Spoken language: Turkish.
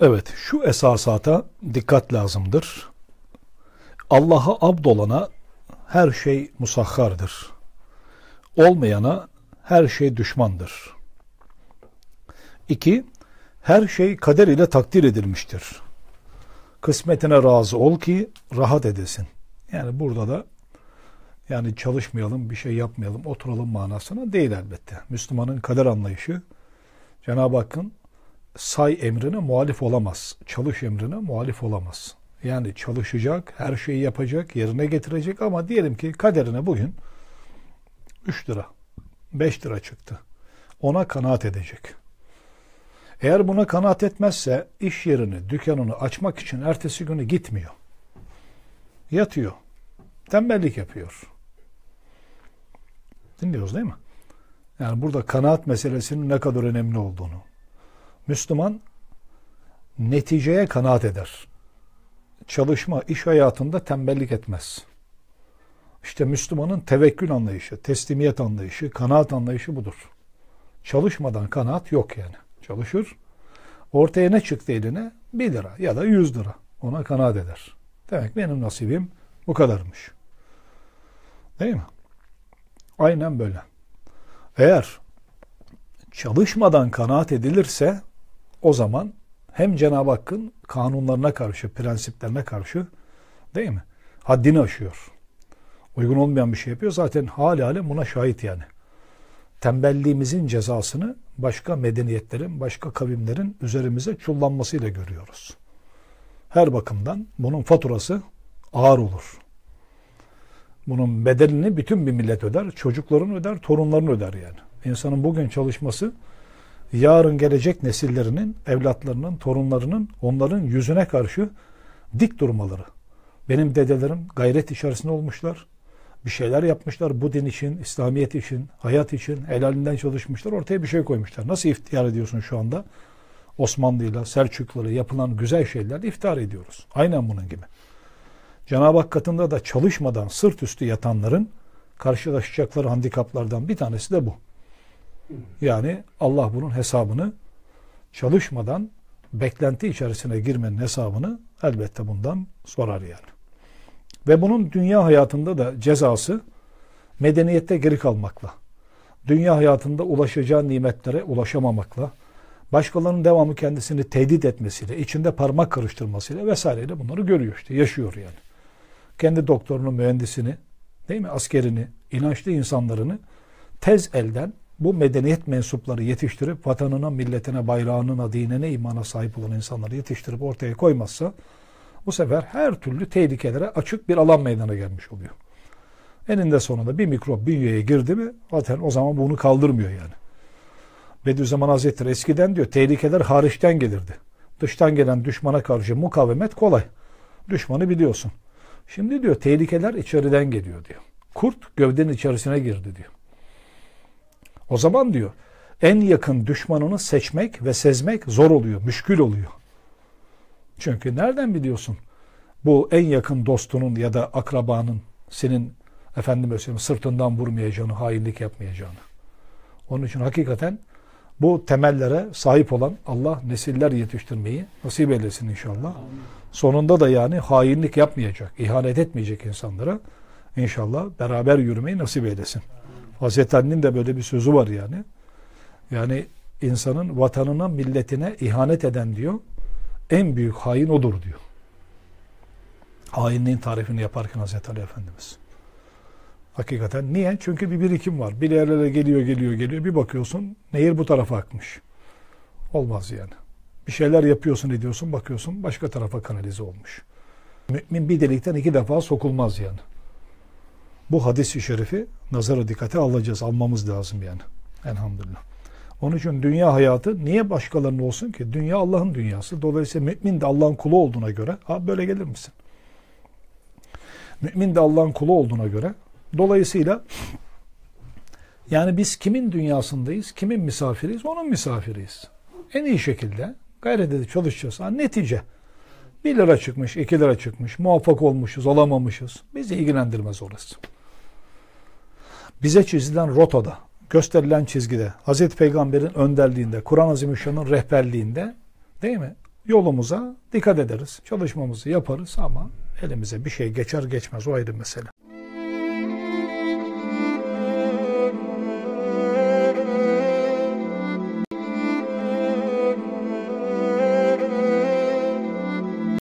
Evet, şu esasata dikkat lazımdır. Allah'a abdolana her şey musahhardır. Olmayana her şey düşmandır. 2. Her şey kader ile takdir edilmiştir. Kısmetine razı ol ki rahat edesin. Yani burada da yani çalışmayalım, bir şey yapmayalım, oturalım manasına değil elbette. Müslümanın kader anlayışı Cenab-ı Hakk'ın say emrine muhalif olamaz. Çalış emrine muhalif olamaz. Yani çalışacak, her şeyi yapacak, yerine getirecek ama diyelim ki kaderine bugün 3 lira, 5 lira çıktı. Ona kanaat edecek. Eğer buna kanaat etmezse iş yerini, dükkanını açmak için ertesi günü gitmiyor. Yatıyor. Tembellik yapıyor. Dinliyoruz değil mi? Yani burada kanaat meselesinin ne kadar önemli olduğunu. Müslüman neticeye kanaat eder. Çalışma, iş hayatında tembellik etmez. İşte Müslümanın tevekkül anlayışı, teslimiyet anlayışı, kanaat anlayışı budur. Çalışmadan kanaat yok yani. Çalışır. Ortaya ne çıktı eline? 1 lira ya da 100 lira. Ona kanaat eder. Demek benim nasibim bu kadarmış. Değil mi? Aynen böyle. Eğer çalışmadan kanaat edilirse o zaman hem Cenab-ı Hakk'ın kanunlarına karşı, prensiplerine karşı değil mi? Haddini aşıyor. Uygun olmayan bir şey yapıyor. Zaten hali alem buna şahit yani. Tembelliğimizin cezasını başka medeniyetlerin, başka kavimlerin üzerimize çullanmasıyla görüyoruz. Her bakımdan bunun faturası ağır olur. Bunun bedelini bütün bir millet öder. Çocukların öder, torunların öder yani. İnsanın bugün çalışması yarın gelecek nesillerinin, evlatlarının, torunlarının onların yüzüne karşı dik durmaları. Benim dedelerim gayret içerisinde olmuşlar. Bir şeyler yapmışlar bu din için, İslamiyet için, hayat için, helalinden çalışmışlar. Ortaya bir şey koymuşlar. Nasıl iftihar ediyorsun şu anda? Osmanlı'yla, Selçuklu'yla yapılan güzel şeylerle iftihar ediyoruz. Aynen bunun gibi. Cenab-ı Hak katında da çalışmadan sırt üstü yatanların karşılaşacakları handikaplardan bir tanesi de bu. Yani Allah bunun hesabını çalışmadan beklenti içerisine girmenin hesabını elbette bundan sorar yani. Ve bunun dünya hayatında da cezası medeniyette geri kalmakla, dünya hayatında ulaşacağı nimetlere ulaşamamakla, başkalarının devamı kendisini tehdit etmesiyle, içinde parmak karıştırmasıyla vesaireyle bunları görüyor işte, yaşıyor yani. Kendi doktorunu, mühendisini, değil mi, askerini, inançlı insanlarını tez elden bu medeniyet mensupları yetiştirip vatanına, milletine, bayrağına, dinine, imana sahip olan insanları yetiştirip ortaya koymazsa bu sefer her türlü tehlikelere açık bir alan meydana gelmiş oluyor. Eninde sonunda bir mikrop bünyeye girdi mi zaten o zaman bunu kaldırmıyor yani. Bediüzzaman Hazretleri eskiden diyor tehlikeler hariçten gelirdi. Dıştan gelen düşmana karşı mukavemet kolay. Düşmanı biliyorsun. Şimdi diyor tehlikeler içeriden geliyor diyor. Kurt gövdenin içerisine girdi diyor. O zaman diyor en yakın düşmanını seçmek ve sezmek zor oluyor, müşkül oluyor. Çünkü nereden biliyorsun bu en yakın dostunun ya da akrabanın senin efendim sırtından vurmayacağını, hainlik yapmayacağını. Onun için hakikaten bu temellere sahip olan Allah nesiller yetiştirmeyi nasip eylesin inşallah. Sonunda da yani hainlik yapmayacak, ihanet etmeyecek insanlara inşallah beraber yürümeyi nasip eylesin. Hazreti Ali'nin de böyle bir sözü var yani. Yani insanın vatanına, milletine ihanet eden diyor, en büyük hain odur diyor. Hainliğin tarifini yaparken Hazreti Ali Efendimiz. Hakikaten niye? Çünkü bir birikim var. Bir yerlere geliyor, geliyor, geliyor. Bir bakıyorsun nehir bu tarafa akmış. Olmaz yani. Bir şeyler yapıyorsun ediyorsun, bakıyorsun başka tarafa kanalize olmuş. Mümin bir delikten iki defa sokulmaz yani bu hadis-i şerifi nazara dikkate alacağız, almamız lazım yani. Elhamdülillah. Onun için dünya hayatı niye başkalarının olsun ki? Dünya Allah'ın dünyası. Dolayısıyla mümin de Allah'ın kulu olduğuna göre, ha böyle gelir misin? Mümin de Allah'ın kulu olduğuna göre, dolayısıyla yani biz kimin dünyasındayız, kimin misafiriyiz, onun misafiriyiz. En iyi şekilde gayret edip çalışacağız. Ha, netice 1 lira çıkmış, 2 lira çıkmış, muvaffak olmuşuz, olamamışız. Bizi ilgilendirmez orası bize çizilen rotada, gösterilen çizgide, Hz. Peygamber'in önderliğinde, Kur'an-ı Azimüşşan'ın rehberliğinde değil mi? Yolumuza dikkat ederiz, çalışmamızı yaparız ama elimize bir şey geçer geçmez o ayrı mesele.